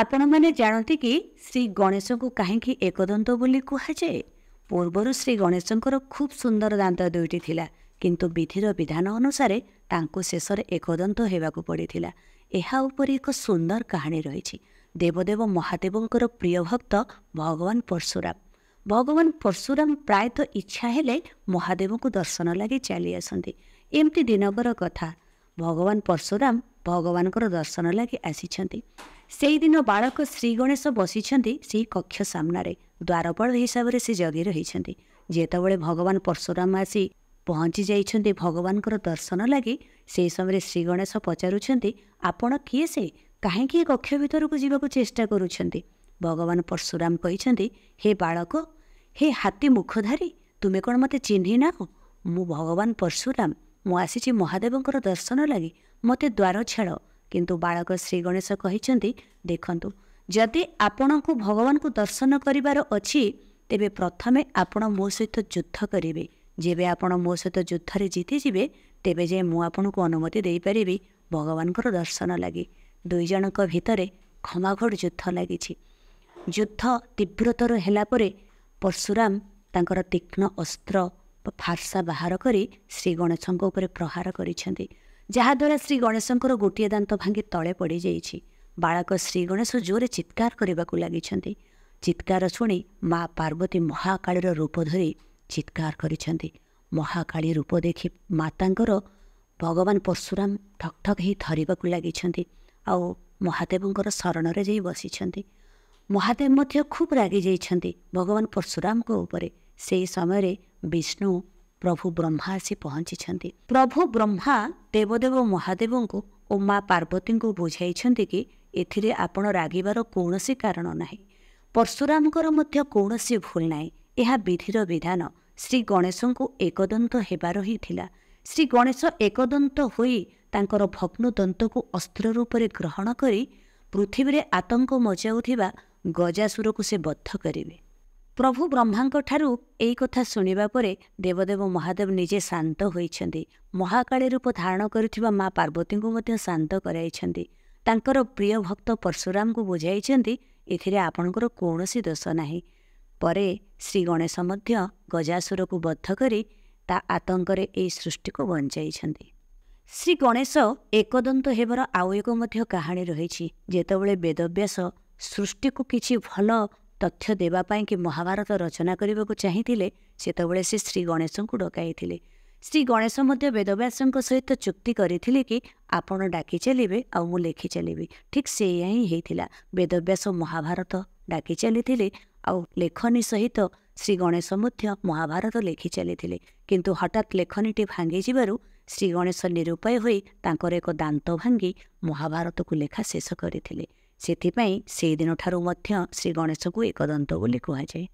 ଆପଣମାନେ ଜାଣନ୍ତି କି ଶ୍ରୀ ଗଣେଶଙ୍କୁ କାହିଁକି ଏକଦନ୍ତ ବୋଲି କୁହାଯାଏ ପୂର୍ବରୁ ଶ୍ରୀ ଗଣେଶଙ୍କର ଖୁବ୍ ସୁନ୍ଦର ଦାନ୍ତ ଦୁଇଟି ଥିଲା କିନ୍ତୁ ବିଧିର ବିଧାନ ଅନୁସାରେ ତାଙ୍କୁ ଶେଷରେ ଏକଦନ୍ତ ହେବାକୁ ପଡ଼ିଥିଲା ଏହା ଉପରେ ଏକ ସୁନ୍ଦର କାହାଣୀ ରହିଛି ଦେବଦେବ ମହାଦେବଙ୍କର ପ୍ରିୟ ଭକ୍ତ ଭଗବାନ ପର୍ଶୁରାମ ଭଗବାନ ପରଶୁରାମ ପ୍ରାୟତଃ ଇଚ୍ଛା ହେଲେ ମହାଦେବଙ୍କୁ ଦର୍ଶନ ଲାଗି ଚାଲିଆସନ୍ତି ଏମିତି ଦିନକର କଥା ଭଗବାନ ପର୍ଶୁରାମ ଭଗବାନଙ୍କର ଦର୍ଶନ ଲାଗି ଆସିଛନ୍ତି ସେଇଦିନ ବାଳକ ଶ୍ରୀ ଗଣେଶ ବସିଛନ୍ତି ସେହି କକ୍ଷ ସାମ୍ନାରେ ଦ୍ୱାରପାଳ ହିସାବରେ ସେ ଜଗି ରହିଛନ୍ତି ଯେତେବେଳେ ଭଗବାନ ପରଶୁରାମ ଆସି ପହଞ୍ଚି ଯାଇଛନ୍ତି ଭଗବାନଙ୍କର ଦର୍ଶନ ଲାଗି ସେହି ସମୟରେ ଶ୍ରୀ ଗଣେଶ ପଚାରୁଛନ୍ତି ଆପଣ କିଏ ସେ କାହିଁକି ଏ କକ୍ଷ ଭିତରକୁ ଯିବାକୁ ଚେଷ୍ଟା କରୁଛନ୍ତି ଭଗବାନ ପରଶୁରାମ କହିଛନ୍ତି ହେ ବାଳକ ହେ ହାତୀ ମୁଖଧାରୀ ତୁମେ କ'ଣ ମୋତେ ଚିହ୍ନି ନା ମୁଁ ଭଗବାନ ପରଶୁରାମ ମୁଁ ଆସିଛି ମହାଦେବଙ୍କର ଦର୍ଶନ ଲାଗି ମୋତେ ଦ୍ୱାର ଛେଳ କିନ୍ତୁ ବାଳକ ଶ୍ରୀ ଗଣେଶ କହିଛନ୍ତି ଦେଖନ୍ତୁ ଯଦି ଆପଣଙ୍କୁ ଭଗବାନଙ୍କୁ ଦର୍ଶନ କରିବାର ଅଛି ତେବେ ପ୍ରଥମେ ଆପଣ ମୋ ସହିତ ଯୁଦ୍ଧ କରିବେ ଯେବେ ଆପଣ ମୋ ସହିତ ଯୁଦ୍ଧରେ ଜିତିଯିବେ ତେବେ ଯାଏ ମୁଁ ଆପଣଙ୍କୁ ଅନୁମତି ଦେଇପାରିବି ଭଗବାନଙ୍କର ଦର୍ଶନ ଲାଗି ଦୁଇ ଜଣଙ୍କ ଭିତରେ ଖମାଘଡ଼ ଯୁଦ୍ଧ ଲାଗିଛି ଯୁଦ୍ଧ ତୀବ୍ରତର ହେଲା ପରେ ପର୍ଶୁରାମ ତାଙ୍କର ତୀକ୍ଷ୍ଣ ଅସ୍ତ୍ର ଫାର୍ସା ବାହାର କରି ଶ୍ରୀ ଗଣେଶଙ୍କ ଉପରେ ପ୍ରହାର କରିଛନ୍ତି ଯାହାଦ୍ୱାରା ଶ୍ରୀ ଗଣେଶଙ୍କର ଗୋଟିଏ ଦାନ୍ତ ଭାଙ୍ଗି ତଳେ ପଡ଼ିଯାଇଛି ବାଳକ ଶ୍ରୀ ଗଣେଶ ଜୋରେ ଚିତ୍କାର କରିବାକୁ ଲାଗିଛନ୍ତି ଚିତ୍କାର ଶୁଣି ମା ପାର୍ବତୀ ମହାକାଳୀର ରୂପ ଧରି ଚିତ୍କାର କରିଛନ୍ତି ମହାକାଳୀ ରୂପ ଦେଖି ମାତାଙ୍କର ଭଗବାନ ପର୍ଶୁରାମ ଠକ୍ ଠକ୍ ହେଇ ଧରିବାକୁ ଲାଗିଛନ୍ତି ଆଉ ମହାଦେବଙ୍କର ଶରଣରେ ଯାଇ ବସିଛନ୍ତି ମହାଦେବ ମଧ୍ୟ ଖୁବ୍ ରାଗିଯାଇଛନ୍ତି ଭଗବାନ ପର୍ଶୁରାମଙ୍କ ଉପରେ ସେହି ସମୟରେ ବିଷ୍ଣୁ ପ୍ରଭୁ ବ୍ରହ୍ମା ଆସି ପହଞ୍ଚିଛନ୍ତି ପ୍ରଭୁ ବ୍ରହ୍ମା ଦେବଦେବ ମହାଦେବଙ୍କୁ ଓ ମା ପାର୍ବତୀଙ୍କୁ ବୁଝାଇଛନ୍ତି କି ଏଥିରେ ଆପଣ ରାଗିବାର କୌଣସି କାରଣ ନାହିଁ ପରଶୁରାମଙ୍କର ମଧ୍ୟ କୌଣସି ଭୁଲ ନାହିଁ ଏହା ବିଧିର ବିଧାନ ଶ୍ରୀ ଗଣେଶଙ୍କୁ ଏକଦନ୍ତ ହେବାର ହିଁ ଥିଲା ଶ୍ରୀ ଗଣେଶ ଏକଦନ୍ତ ହୋଇ ତାଙ୍କର ଭଗ୍ନଦନ୍ତକୁ ଅସ୍ତ୍ର ରୂପରେ ଗ୍ରହଣ କରି ପୃଥିବୀରେ ଆତଙ୍କ ମଜାଉଥିବା ଗଜାସୁରକୁ ସେ ବଦ୍ଧ କରିବେ ପ୍ରଭୁ ବ୍ରହ୍ମାଙ୍କଠାରୁ ଏହି କଥା ଶୁଣିବା ପରେ ଦେବଦେବ ମହାଦେବ ନିଜେ ଶାନ୍ତ ହୋଇଛନ୍ତି ମହାକାଳୀ ରୂପ ଧାରଣ କରିଥିବା ମା ପାର୍ବତୀଙ୍କୁ ମଧ୍ୟ ଶାନ୍ତ କରାଇଛନ୍ତି ତାଙ୍କର ପ୍ରିୟ ଭକ୍ତ ପରଶୁରାମଙ୍କୁ ବୁଝାଇଛନ୍ତି ଏଥିରେ ଆପଣଙ୍କର କୌଣସି ଦୋଷ ନାହିଁ ପରେ ଶ୍ରୀ ଗଣେଶ ମଧ୍ୟ ଗଜାସୁରକୁ ବଦ୍ଧ କରି ତା ଆତଙ୍କରେ ଏହି ସୃଷ୍ଟିକୁ ବଞ୍ଚାଇଛନ୍ତି ଶ୍ରୀ ଗଣେଶ ଏକଦନ୍ତ ହେବାର ଆଉ ଏକ ମଧ୍ୟ କାହାଣୀ ରହିଛି ଯେତେବେଳେ ବେଦବ୍ୟାସ ସୃଷ୍ଟିକୁ କିଛି ଭଲ ତଥ୍ୟ ଦେବା ପାଇଁକି ମହାଭାରତ ରଚନା କରିବାକୁ ଚାହିଁଥିଲେ ସେତେବେଳେ ସେ ଶ୍ରୀ ଗଣେଶଙ୍କୁ ଡକାଇଥିଲେ ଶ୍ରୀ ଗଣେଶ ମଧ୍ୟ ବେଦବ୍ୟାସଙ୍କ ସହିତ ଚୁକ୍ତି କରିଥିଲେ କି ଆପଣ ଡାକି ଚାଲିବେ ଆଉ ମୁଁ ଲେଖି ଚାଲିବି ଠିକ୍ ସେଇଆ ହିଁ ହେଇଥିଲା ବେଦବ୍ୟାସ ମହାଭାରତ ଡାକି ଚାଲିଥିଲେ ଆଉ ଲେଖନୀ ସହିତ ଶ୍ରୀ ଗଣେଶ ମଧ୍ୟ ମହାଭାରତ ଲେଖି ଚାଲିଥିଲେ କିନ୍ତୁ ହଠାତ୍ ଲେଖନୀଟି ଭାଙ୍ଗିଯିବାରୁ ଶ୍ରୀ ଗଣେଶ ନିରୁପାୟ ହୋଇ ତାଙ୍କର ଏକ ଦାନ୍ତ ଭାଙ୍ଗି ମହାଭାରତକୁ ଲେଖା ଶେଷ କରିଥିଲେ ସେଥିପାଇଁ ସେଇଦିନଠାରୁ ମଧ୍ୟ ଶ୍ରୀ ଗଣେଶଙ୍କୁ ଏକଦନ୍ତ ବୋଲି କୁହାଯାଏ